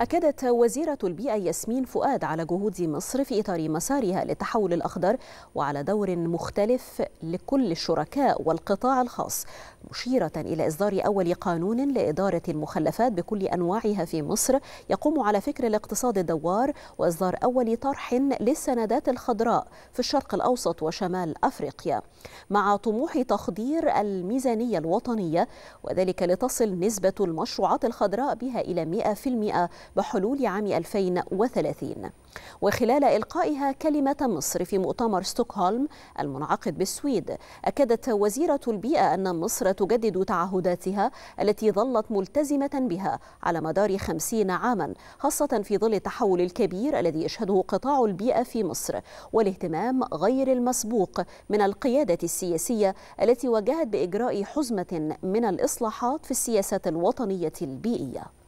أكدت وزيرة البيئة ياسمين فؤاد على جهود مصر في إطار مسارها للتحول الأخضر وعلى دور مختلف لكل الشركاء والقطاع الخاص مشيرة إلى إصدار أول قانون لإدارة المخلفات بكل أنواعها في مصر يقوم على فكر الاقتصاد الدوار وإصدار أول طرح للسندات الخضراء في الشرق الأوسط وشمال أفريقيا مع طموح تخضير الميزانية الوطنية وذلك لتصل نسبة المشروعات الخضراء بها إلى 100% بحلول عام 2030 وخلال إلقائها كلمة مصر في مؤتمر ستوكهولم المنعقد بالسويد أكدت وزيرة البيئة أن مصر تجدد تعهداتها التي ظلت ملتزمة بها على مدار خمسين عاما خاصة في ظل التحول الكبير الذي يشهده قطاع البيئة في مصر والاهتمام غير المسبوق من القيادة السياسية التي وجهت بإجراء حزمة من الإصلاحات في السياسات الوطنية البيئية